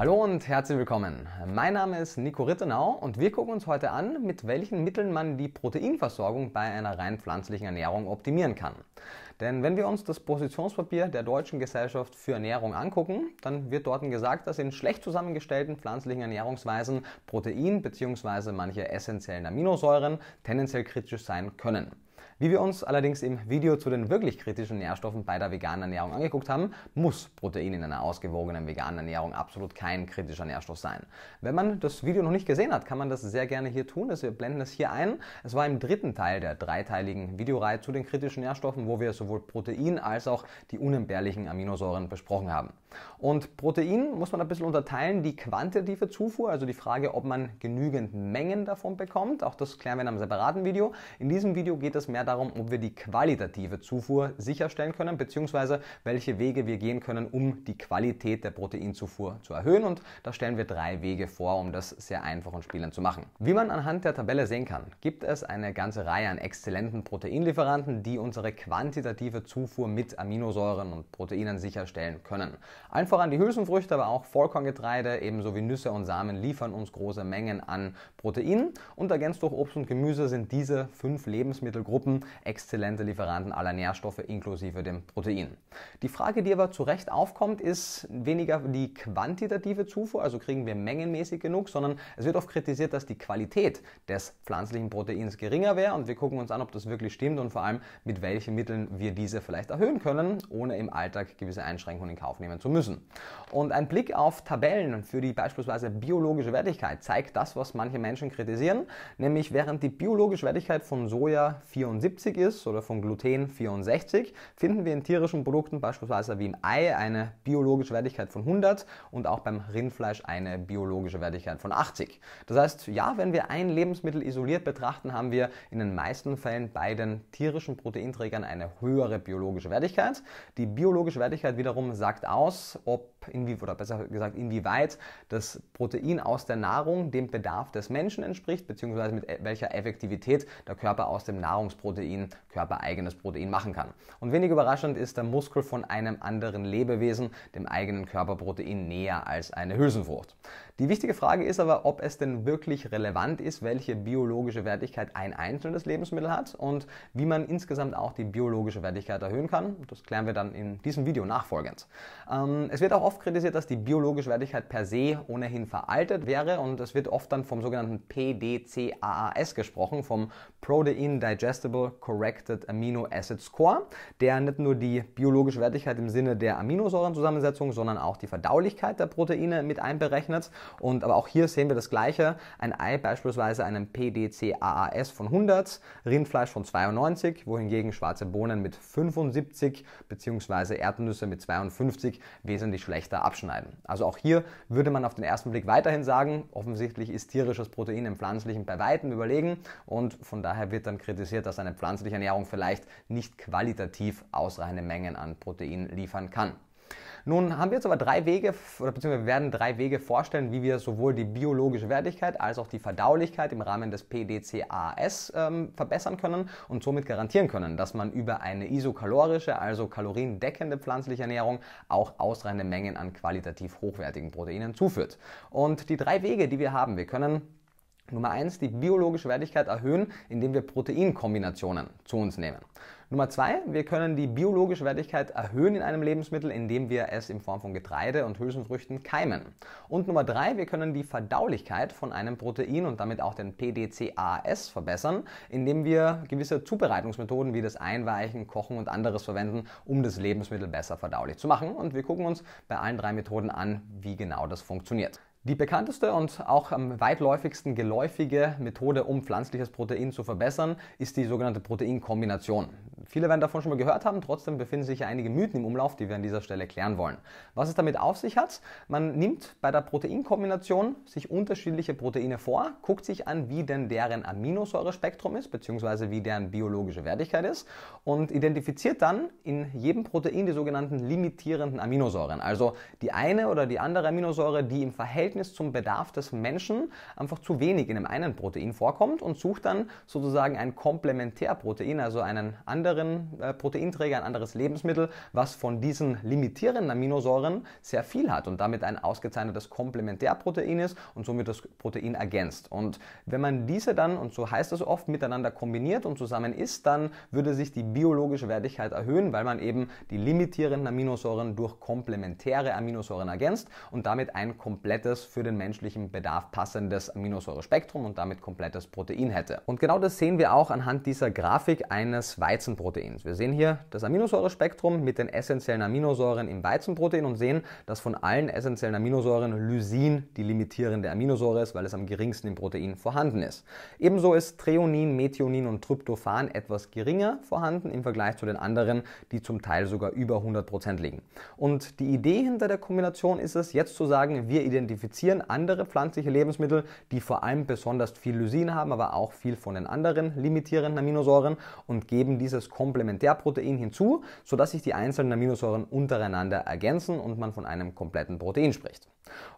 Hallo und herzlich willkommen. Mein Name ist Nico Rittenau und wir gucken uns heute an, mit welchen Mitteln man die Proteinversorgung bei einer rein pflanzlichen Ernährung optimieren kann. Denn wenn wir uns das Positionspapier der Deutschen Gesellschaft für Ernährung angucken, dann wird dort gesagt, dass in schlecht zusammengestellten pflanzlichen Ernährungsweisen Protein bzw. manche essentiellen Aminosäuren tendenziell kritisch sein können. Wie wir uns allerdings im Video zu den wirklich kritischen Nährstoffen bei der veganen Ernährung angeguckt haben, muss Protein in einer ausgewogenen veganen Ernährung absolut kein kritischer Nährstoff sein. Wenn man das Video noch nicht gesehen hat, kann man das sehr gerne hier tun. Also wir blenden das hier ein. Es war im dritten Teil der dreiteiligen Videoreihe zu den kritischen Nährstoffen, wo wir sowohl Protein als auch die unentbehrlichen Aminosäuren besprochen haben. Und Protein muss man ein bisschen unterteilen, die quantitative Zufuhr, also die Frage, ob man genügend Mengen davon bekommt. Auch das klären wir in einem separaten Video. In diesem Video geht es mehr darum, ob wir die qualitative Zufuhr sicherstellen können, beziehungsweise welche Wege wir gehen können, um die Qualität der Proteinzufuhr zu erhöhen. Und da stellen wir drei Wege vor, um das sehr einfach und spielend zu machen. Wie man anhand der Tabelle sehen kann, gibt es eine ganze Reihe an exzellenten Proteinlieferanten, die unsere quantitative Zufuhr mit Aminosäuren und Proteinen sicherstellen können. Allen voran die Hülsenfrüchte, aber auch Vollkorngetreide ebenso wie Nüsse und Samen liefern uns große Mengen an Proteinen und ergänzt durch Obst und Gemüse sind diese fünf Lebensmittelgruppen exzellente Lieferanten aller Nährstoffe inklusive dem Protein. Die Frage, die aber zu Recht aufkommt, ist weniger die quantitative Zufuhr, also kriegen wir mengenmäßig genug, sondern es wird oft kritisiert, dass die Qualität des pflanzlichen Proteins geringer wäre und wir gucken uns an, ob das wirklich stimmt und vor allem mit welchen Mitteln wir diese vielleicht erhöhen können, ohne im Alltag gewisse Einschränkungen in Kauf nehmen zu müssen müssen. Und ein Blick auf Tabellen für die beispielsweise biologische Wertigkeit zeigt das, was manche Menschen kritisieren, nämlich während die biologische Wertigkeit von Soja 74 ist oder von Gluten 64, finden wir in tierischen Produkten beispielsweise wie im Ei eine biologische Wertigkeit von 100 und auch beim Rindfleisch eine biologische Wertigkeit von 80. Das heißt, ja, wenn wir ein Lebensmittel isoliert betrachten, haben wir in den meisten Fällen bei den tierischen Proteinträgern eine höhere biologische Wertigkeit. Die biologische Wertigkeit wiederum sagt aus, ob, inwie, oder besser gesagt, inwieweit das Protein aus der Nahrung dem Bedarf des Menschen entspricht, beziehungsweise mit e-, welcher Effektivität der Körper aus dem Nahrungsprotein körpereigenes Protein machen kann. Und wenig überraschend ist der Muskel von einem anderen Lebewesen, dem eigenen Körperprotein, näher als eine Hülsenfrucht. Die wichtige Frage ist aber, ob es denn wirklich relevant ist, welche biologische Wertigkeit ein einzelnes Lebensmittel hat und wie man insgesamt auch die biologische Wertigkeit erhöhen kann. Das klären wir dann in diesem Video nachfolgend. Ähm, ähm, es wird auch oft kritisiert, dass die biologische Wertigkeit per se ohnehin veraltet wäre und es wird oft dann vom sogenannten PDCAAS gesprochen, vom Protein Digestible Corrected Amino Acid Score, der nicht nur die biologische Wertigkeit im Sinne der Aminosäurenzusammensetzung, sondern auch die Verdaulichkeit der Proteine mit einberechnet. Und aber auch hier sehen wir das Gleiche. Ein Ei beispielsweise einem PDCAAS von 100, Rindfleisch von 92, wohingegen schwarze Bohnen mit 75 bzw. Erdnüsse mit 52 wesentlich schlechter abschneiden. Also auch hier würde man auf den ersten Blick weiterhin sagen, offensichtlich ist tierisches Protein im pflanzlichen bei weitem überlegen und von daher wird dann kritisiert, dass eine pflanzliche Ernährung vielleicht nicht qualitativ ausreichende Mengen an Protein liefern kann. Nun haben wir jetzt aber drei Wege, oder beziehungsweise werden drei Wege vorstellen, wie wir sowohl die biologische Wertigkeit als auch die Verdaulichkeit im Rahmen des PDCAS ähm, verbessern können und somit garantieren können, dass man über eine isokalorische, also kaloriendeckende pflanzliche Ernährung auch ausreichende Mengen an qualitativ hochwertigen Proteinen zuführt. Und die drei Wege, die wir haben, wir können Nummer eins die biologische Wertigkeit erhöhen, indem wir Proteinkombinationen zu uns nehmen. Nummer zwei, wir können die biologische Wertigkeit erhöhen in einem Lebensmittel, indem wir es in Form von Getreide und Hülsenfrüchten keimen. Und Nummer drei, wir können die Verdaulichkeit von einem Protein und damit auch den PDCAS verbessern, indem wir gewisse Zubereitungsmethoden wie das Einweichen, Kochen und anderes verwenden, um das Lebensmittel besser verdaulich zu machen. Und wir gucken uns bei allen drei Methoden an, wie genau das funktioniert. Die bekannteste und auch am weitläufigsten geläufige Methode, um pflanzliches Protein zu verbessern, ist die sogenannte Proteinkombination. Viele werden davon schon mal gehört haben, trotzdem befinden sich ja einige Mythen im Umlauf, die wir an dieser Stelle klären wollen. Was es damit auf sich hat, man nimmt bei der Proteinkombination sich unterschiedliche Proteine vor, guckt sich an, wie denn deren Aminosäurespektrum ist, beziehungsweise wie deren biologische Wertigkeit ist und identifiziert dann in jedem Protein die sogenannten limitierenden Aminosäuren. Also die eine oder die andere Aminosäure, die im Verhältnis Verhältnis zum Bedarf des Menschen einfach zu wenig in einem einen Protein vorkommt und sucht dann sozusagen ein Komplementärprotein, also einen anderen äh, Proteinträger, ein anderes Lebensmittel, was von diesen limitierenden Aminosäuren sehr viel hat und damit ein ausgezeichnetes Komplementärprotein ist und somit das Protein ergänzt. Und wenn man diese dann, und so heißt es oft, miteinander kombiniert und zusammen isst, dann würde sich die biologische Wertigkeit erhöhen, weil man eben die limitierenden Aminosäuren durch komplementäre Aminosäuren ergänzt und damit ein komplettes das für den menschlichen Bedarf passendes Aminosäurespektrum und damit komplettes Protein hätte. Und genau das sehen wir auch anhand dieser Grafik eines Weizenproteins. Wir sehen hier das Aminosäurespektrum mit den essentiellen Aminosäuren im Weizenprotein und sehen, dass von allen essentiellen Aminosäuren Lysin die limitierende Aminosäure ist, weil es am geringsten im Protein vorhanden ist. Ebenso ist Treonin, Methionin und Tryptophan etwas geringer vorhanden im Vergleich zu den anderen, die zum Teil sogar über 100% liegen. Und die Idee hinter der Kombination ist es, jetzt zu sagen, wir identifizieren identifizieren andere pflanzliche Lebensmittel, die vor allem besonders viel Lysin haben, aber auch viel von den anderen limitierenden Aminosäuren und geben dieses Komplementärprotein hinzu, sodass sich die einzelnen Aminosäuren untereinander ergänzen und man von einem kompletten Protein spricht.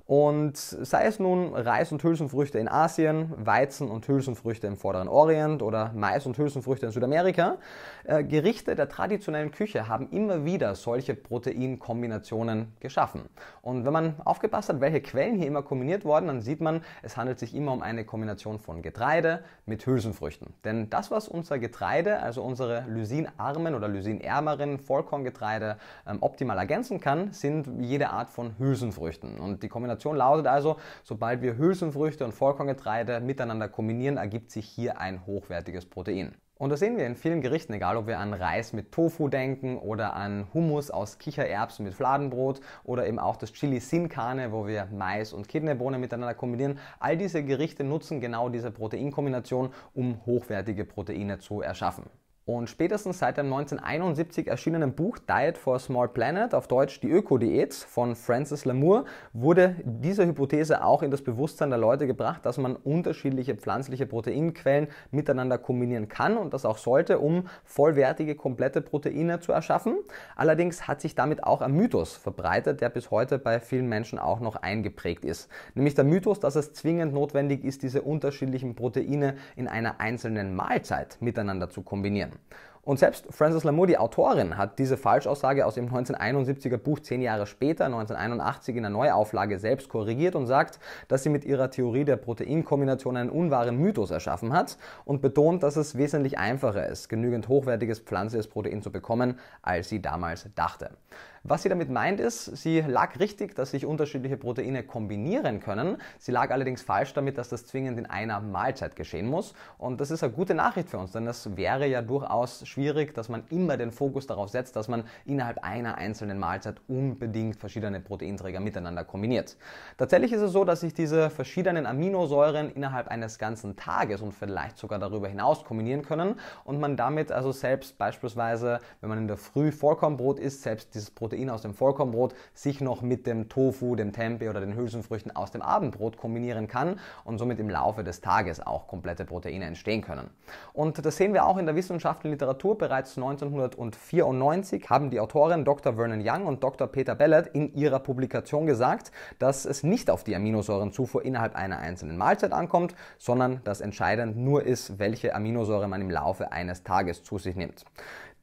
Und sei es nun Reis und Hülsenfrüchte in Asien, Weizen und Hülsenfrüchte im Vorderen Orient oder Mais und Hülsenfrüchte in Südamerika, äh, Gerichte der traditionellen Küche haben immer wieder solche Proteinkombinationen geschaffen. Und wenn man aufgepasst hat, welche Quellen hier immer kombiniert wurden, dann sieht man, es handelt sich immer um eine Kombination von Getreide mit Hülsenfrüchten. Denn das, was unser Getreide, also unsere lysinarmen oder lysinärmeren Vollkorngetreide ähm, optimal ergänzen kann, sind jede Art von Hülsenfrüchten. Und die Kombination Kombination lautet also, sobald wir Hülsenfrüchte und Vollkorngetreide miteinander kombinieren, ergibt sich hier ein hochwertiges Protein. Und das sehen wir in vielen Gerichten, egal ob wir an Reis mit Tofu denken oder an Hummus aus Kichererbsen mit Fladenbrot oder eben auch das Chili Sin Carne, wo wir Mais und Kidneybohnen miteinander kombinieren. All diese Gerichte nutzen genau diese Proteinkombination, um hochwertige Proteine zu erschaffen. Und spätestens seit dem 1971 erschienenen Buch Diet for a Small Planet, auf Deutsch die Öko-Diät von Francis Lamour, wurde diese Hypothese auch in das Bewusstsein der Leute gebracht, dass man unterschiedliche pflanzliche Proteinquellen miteinander kombinieren kann und das auch sollte, um vollwertige, komplette Proteine zu erschaffen. Allerdings hat sich damit auch ein Mythos verbreitet, der bis heute bei vielen Menschen auch noch eingeprägt ist. Nämlich der Mythos, dass es zwingend notwendig ist, diese unterschiedlichen Proteine in einer einzelnen Mahlzeit miteinander zu kombinieren sein. Und selbst Frances Lamour, die Autorin, hat diese Falschaussage aus dem 1971er Buch zehn Jahre später, 1981 in der Neuauflage selbst korrigiert und sagt, dass sie mit ihrer Theorie der Proteinkombination einen unwahren Mythos erschaffen hat und betont, dass es wesentlich einfacher ist, genügend hochwertiges pflanzliches Protein zu bekommen, als sie damals dachte. Was sie damit meint ist, sie lag richtig, dass sich unterschiedliche Proteine kombinieren können. Sie lag allerdings falsch damit, dass das zwingend in einer Mahlzeit geschehen muss. Und das ist eine gute Nachricht für uns, denn das wäre ja durchaus schwierig, dass man immer den Fokus darauf setzt, dass man innerhalb einer einzelnen Mahlzeit unbedingt verschiedene Proteinträger miteinander kombiniert. Tatsächlich ist es so, dass sich diese verschiedenen Aminosäuren innerhalb eines ganzen Tages und vielleicht sogar darüber hinaus kombinieren können und man damit also selbst beispielsweise, wenn man in der Früh Vollkornbrot isst, selbst dieses Protein Protein aus dem Vollkornbrot sich noch mit dem Tofu, dem Tempeh oder den Hülsenfrüchten aus dem Abendbrot kombinieren kann und somit im Laufe des Tages auch komplette Proteine entstehen können. Und das sehen wir auch in der Wissenschaft und Literatur. Bereits 1994 haben die Autoren Dr. Vernon Young und Dr. Peter Bellert in ihrer Publikation gesagt, dass es nicht auf die Aminosäurenzufuhr innerhalb einer einzelnen Mahlzeit ankommt, sondern dass entscheidend nur ist, welche Aminosäure man im Laufe eines Tages zu sich nimmt.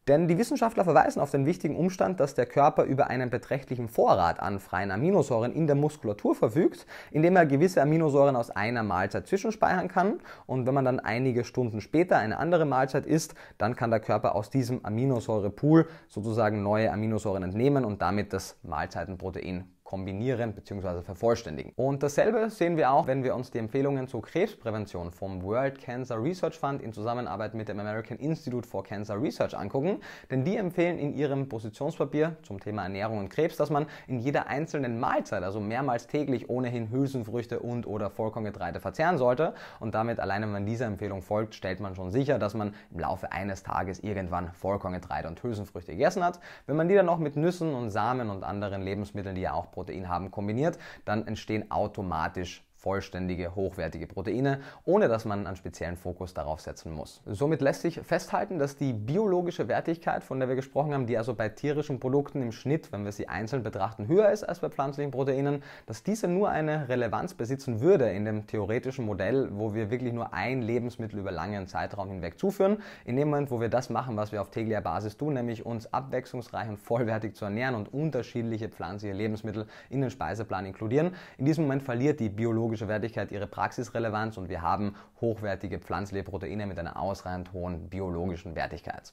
Denn die Wissenschaftler verweisen auf den wichtigen Umstand, dass der Körper über einen beträchtlichen Vorrat an freien Aminosäuren in der Muskulatur verfügt, indem er gewisse Aminosäuren aus einer Mahlzeit zwischenspeichern kann. Und wenn man dann einige Stunden später eine andere Mahlzeit isst, dann kann der Körper aus diesem Aminosäurepool sozusagen neue Aminosäuren entnehmen und damit das Mahlzeitenprotein kombinieren bzw. vervollständigen. Und dasselbe sehen wir auch, wenn wir uns die Empfehlungen zur Krebsprävention vom World Cancer Research Fund in Zusammenarbeit mit dem American Institute for Cancer Research angucken, denn die empfehlen in ihrem Positionspapier zum Thema Ernährung und Krebs, dass man in jeder einzelnen Mahlzeit, also mehrmals täglich, ohnehin Hülsenfrüchte und oder Vollkorngetreide verzehren sollte und damit alleine, wenn man dieser Empfehlung folgt, stellt man schon sicher, dass man im Laufe eines Tages irgendwann Vollkorngetreide und Hülsenfrüchte gegessen hat. Wenn man die dann noch mit Nüssen und Samen und anderen Lebensmitteln, die ja auch Proteinhaben kombiniert, dann entstehen automatisch vollständige, hochwertige Proteine, ohne dass man einen speziellen Fokus darauf setzen muss. Somit lässt sich festhalten, dass die biologische Wertigkeit, von der wir gesprochen haben, die also bei tierischen Produkten im Schnitt, wenn wir sie einzeln betrachten, höher ist als bei pflanzlichen Proteinen, dass diese nur eine Relevanz besitzen würde in dem theoretischen Modell, wo wir wirklich nur ein Lebensmittel über langen Zeitraum hinweg zuführen. In dem Moment, wo wir das machen, was wir auf täglicher Basis tun, nämlich uns abwechslungsreich und vollwertig zu ernähren und unterschiedliche pflanzliche Lebensmittel in den Speiseplan inkludieren, in diesem Moment verliert die biologische biologischer Wertigkeit ihre Praxisrelevanz und wir haben hochwertige pflanzliche Proteine mit einer ausreichend hohen biologischen Wertigkeit.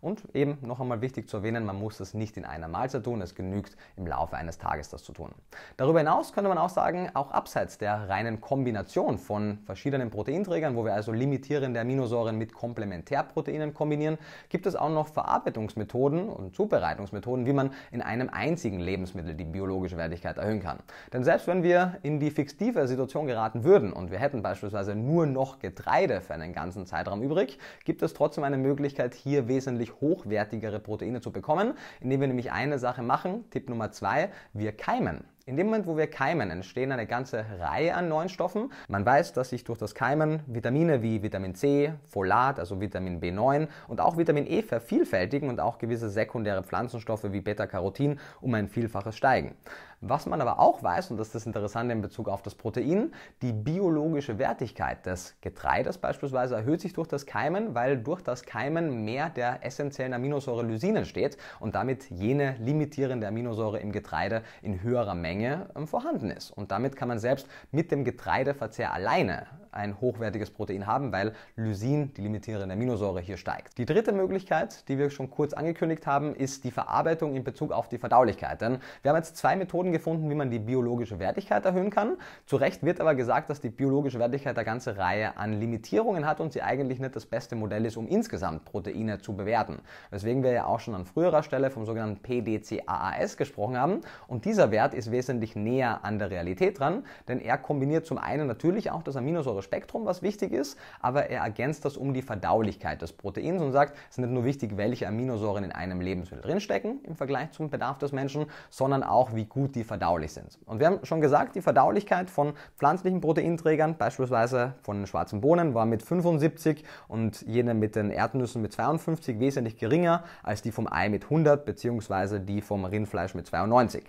Und eben noch einmal wichtig zu erwähnen, man muss das nicht in einer Mahlzeit tun, es genügt im Laufe eines Tages das zu tun. Darüber hinaus könnte man auch sagen, auch abseits der reinen Kombination von verschiedenen Proteinträgern, wo wir also limitierende Aminosäuren mit Komplementärproteinen kombinieren, gibt es auch noch Verarbeitungsmethoden und Zubereitungsmethoden, wie man in einem einzigen Lebensmittel die biologische Wertigkeit erhöhen kann. Denn selbst wenn wir in die fiktive Situation geraten würden und wir hätten beispielsweise nur noch Getreide für einen ganzen Zeitraum übrig, gibt es trotzdem eine Möglichkeit, hier wesentlich wesentlich hochwertigere Proteine zu bekommen, indem wir nämlich eine Sache machen. Tipp Nummer zwei, wir keimen. In dem Moment, wo wir keimen, entstehen eine ganze Reihe an neuen Stoffen. Man weiß, dass sich durch das Keimen Vitamine wie Vitamin C, Folat, also Vitamin B9 und auch Vitamin E vervielfältigen und auch gewisse sekundäre Pflanzenstoffe wie Beta-Carotin um ein Vielfaches steigen. Was man aber auch weiß, und das ist das Interessante in Bezug auf das Protein, die biologische Wertigkeit des Getreides beispielsweise erhöht sich durch das Keimen, weil durch das Keimen mehr der essentiellen Aminosäure Lysin entsteht und damit jene limitierende Aminosäure im Getreide in höherer Menge ähm, vorhanden ist. Und damit kann man selbst mit dem Getreideverzehr alleine ein hochwertiges Protein haben, weil Lysin, die limitierende Aminosäure, hier steigt. Die dritte Möglichkeit, die wir schon kurz angekündigt haben, ist die Verarbeitung in Bezug auf die Verdaulichkeit. Denn wir haben jetzt zwei Methoden gefunden, wie man die biologische Wertigkeit erhöhen kann. Zu Recht wird aber gesagt, dass die biologische Wertigkeit eine ganze Reihe an Limitierungen hat und sie eigentlich nicht das beste Modell ist, um insgesamt Proteine zu bewerten. Weswegen wir ja auch schon an früherer Stelle vom sogenannten PDCAAS gesprochen haben. Und dieser Wert ist wesentlich näher an der Realität dran, denn er kombiniert zum einen natürlich auch das Aminosäure andere Spektrum, was wichtig ist, aber er ergänzt das um die Verdaulichkeit des Proteins und sagt, es ist nicht nur wichtig, welche Aminosäuren in einem Lebensmittel drinstecken im Vergleich zum Bedarf des Menschen, sondern auch, wie gut die verdaulich sind. Und wir haben schon gesagt, die Verdaulichkeit von pflanzlichen Proteinträgern, beispielsweise von den schwarzen Bohnen, war mit 75 und jene mit den Erdnüssen mit 52 wesentlich geringer als die vom Ei mit 100 bzw. die vom Rindfleisch mit 92.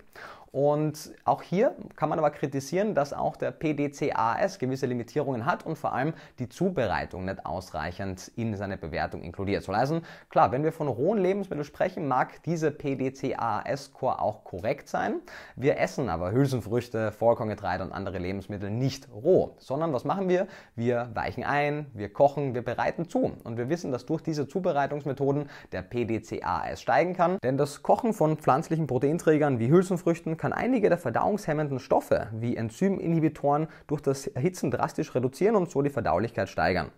Und auch hier kann man aber kritisieren, dass auch der PDCAS gewisse Limitierungen hat und vor allem die Zubereitung nicht ausreichend in seine Bewertung inkludiert. So also klar, wenn wir von rohen Lebensmitteln sprechen, mag diese pdcas core auch korrekt sein. Wir essen aber Hülsenfrüchte, Vollkorngetreide und andere Lebensmittel nicht roh, sondern was machen wir? Wir weichen ein, wir kochen, wir bereiten zu. Und wir wissen, dass durch diese Zubereitungsmethoden der PDCAS steigen kann, denn das Kochen von pflanzlichen Proteinträgern wie Hülsenfrüchten, kann einige der verdauungshemmenden Stoffe wie Enzyminhibitoren durch das Erhitzen drastisch reduzieren und so die Verdaulichkeit steigern.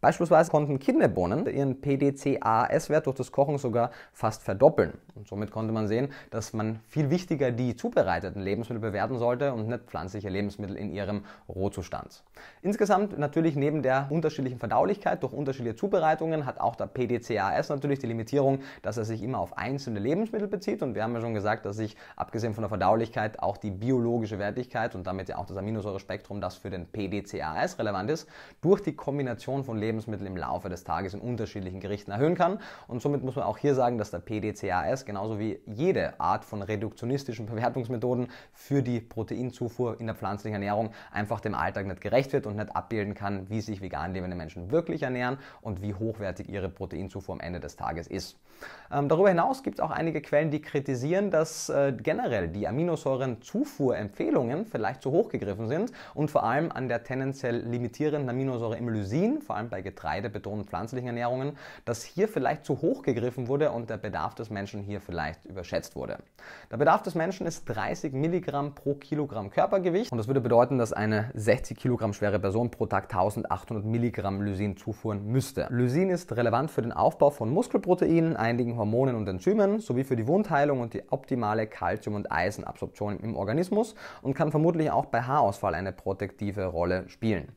Beispielsweise konnten Kidneybohnen ihren PDCA-S-Wert durch das Kochen sogar fast verdoppeln. Und somit konnte man sehen, dass man viel wichtiger die zubereiteten Lebensmittel bewerten sollte und nicht pflanzliche Lebensmittel in ihrem Rohzustand. Insgesamt natürlich neben der unterschiedlichen Verdaulichkeit durch unterschiedliche Zubereitungen hat auch der PDCA-S natürlich die Limitierung, dass er sich immer auf einzelne Lebensmittel bezieht. Und wir haben ja schon gesagt, dass sich abgesehen von der Verdaulichkeit auch die biologische Wertigkeit und damit ja auch das Aminosäurespektrum, das für den PDCA-S relevant ist, durch die Kombination von Lebensmitteln Lebensmittel im Laufe des Tages in unterschiedlichen Gerichten erhöhen kann. Und somit muss man auch hier sagen, dass der PDCAS genauso wie jede Art von reduktionistischen Bewertungsmethoden für die Proteinzufuhr in der pflanzlichen Ernährung einfach dem Alltag nicht gerecht wird und nicht abbilden kann, wie sich vegan lebende Menschen wirklich ernähren und wie hochwertig ihre Proteinzufuhr am Ende des Tages ist. Ähm, darüber hinaus gibt es auch einige Quellen, die kritisieren, dass äh, generell die Aminosäurenzufuhrempfehlungen vielleicht zu hoch gegriffen sind und vor allem an der tendenziell limitierenden Aminosäure im Lysin, vor allem bei bei getreidebetonten pflanzlichen Ernährungen, dass hier vielleicht zu hoch gegriffen wurde und der Bedarf des Menschen hier vielleicht überschätzt wurde. Der Bedarf des Menschen ist 30 Milligramm pro Kilogramm Körpergewicht und das würde bedeuten, dass eine 60 Kilogramm schwere Person pro Tag 1800 Milligramm Lysin zuführen müsste. Lysin ist relevant für den Aufbau von Muskelproteinen, einigen Hormonen und Enzymen sowie für die Wundheilung und die optimale Kalzium- und Eisenabsorption im Organismus und kann vermutlich auch bei Haarausfall eine protektive Rolle spielen.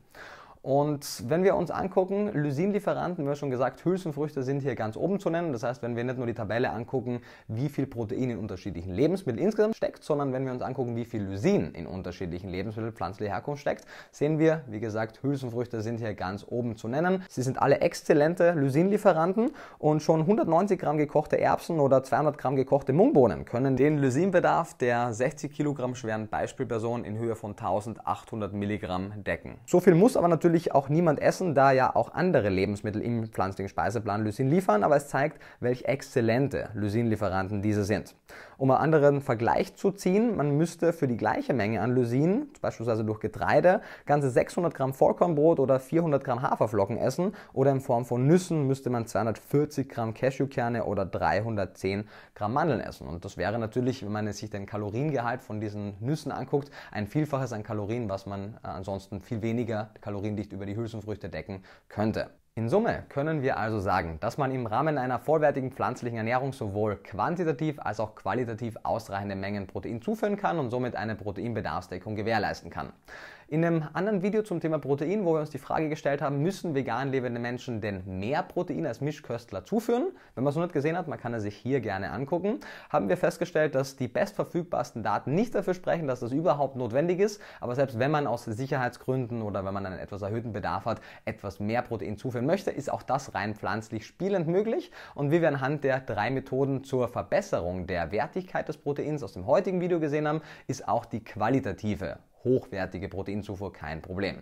Und wenn wir uns angucken, Lysinlieferanten, wir haben schon gesagt, Hülsenfrüchte sind hier ganz oben zu nennen. Das heißt, wenn wir nicht nur die Tabelle angucken, wie viel Protein in unterschiedlichen Lebensmitteln insgesamt steckt, sondern wenn wir uns angucken, wie viel Lysin in unterschiedlichen Lebensmitteln pflanzlicher Herkunft steckt, sehen wir, wie gesagt, Hülsenfrüchte sind hier ganz oben zu nennen. Sie sind alle exzellente Lysinlieferanten und schon 190 Gramm gekochte Erbsen oder 200 Gramm gekochte Mungbohnen können den Lysinbedarf der 60 Kilogramm schweren Beispielperson in Höhe von 1800 Milligramm decken. So viel muss aber natürlich natürlich auch niemand essen, da ja auch andere Lebensmittel im pflanzlichen Speiseplan Lysin liefern, aber es zeigt, welch exzellente Lysinlieferanten diese sind. Um einen anderen Vergleich zu ziehen, man müsste für die gleiche Menge an Lysin, beispielsweise durch Getreide, ganze 600 Gramm Vollkornbrot oder 400 Gramm Haferflocken essen oder in Form von Nüssen müsste man 240 Gramm Cashewkerne oder 310 Gramm Mandeln essen. Und das wäre natürlich, wenn man sich den Kaloriengehalt von diesen Nüssen anguckt, ein Vielfaches an Kalorien, was man äh, ansonsten viel weniger Kalorien, die befriedigt über die Hülsenfrüchte decken könnte. In Summe können wir also sagen, dass man im Rahmen einer vollwertigen pflanzlichen Ernährung sowohl quantitativ als auch qualitativ ausreichende Mengen Protein zuführen kann und somit eine Proteinbedarfsdeckung gewährleisten kann. In einem anderen Video zum Thema Protein, wo wir uns die Frage gestellt haben, müssen vegan lebende Menschen denn mehr Protein als Mischköstler zuführen? Wenn man es noch nicht gesehen hat, man kann es sich hier gerne angucken, haben wir festgestellt, dass die bestverfügbarsten Daten nicht dafür sprechen, dass das überhaupt notwendig ist. Aber selbst wenn man aus Sicherheitsgründen oder wenn man einen etwas erhöhten Bedarf hat, etwas mehr Protein zuführen möchte, ist auch das rein pflanzlich spielend möglich. Und wie wir anhand der drei Methoden zur Verbesserung der Wertigkeit des Proteins aus dem heutigen Video gesehen haben, ist auch die qualitative hochwertige Proteinzufuhr kein Problem.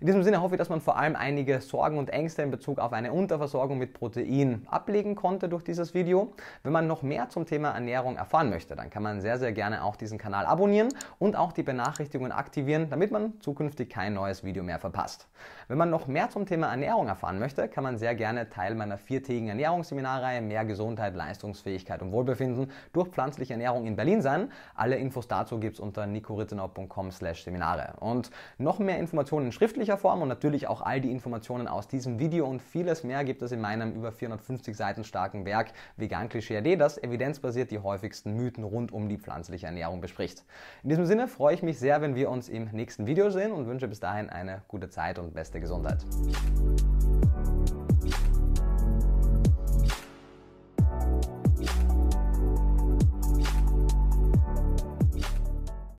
In diesem Sinne hoffe ich, dass man vor allem einige Sorgen und Ängste in Bezug auf eine Unterversorgung mit Protein ablegen konnte durch dieses Video. Wenn man noch mehr zum Thema Ernährung erfahren möchte, dann kann man sehr, sehr gerne auch diesen Kanal abonnieren und auch die Benachrichtigungen aktivieren, damit man zukünftig kein neues Video mehr verpasst. Wenn man noch mehr zum Thema Ernährung erfahren möchte, kann man sehr gerne Teil meiner viertägigen Ernährungsseminarreihe Mehr Gesundheit, Leistungsfähigkeit und Wohlbefinden durch pflanzliche Ernährung in Berlin sein. Alle Infos dazu gibt es unter nicorittenau.com slash Seminare. Und noch mehr Informationen in schriftlicher Form und natürlich auch all die Informationen aus diesem Video und vieles mehr gibt es in meinem über 450 Seiten starken Werk Vegan Klischee AD, das evidenzbasiert die häufigsten Mythen rund um die pflanzliche Ernährung bespricht. In diesem Sinne freue ich mich sehr, wenn wir uns im nächsten Video sehen und wünsche bis dahin eine gute Zeit und beste Gesundheit.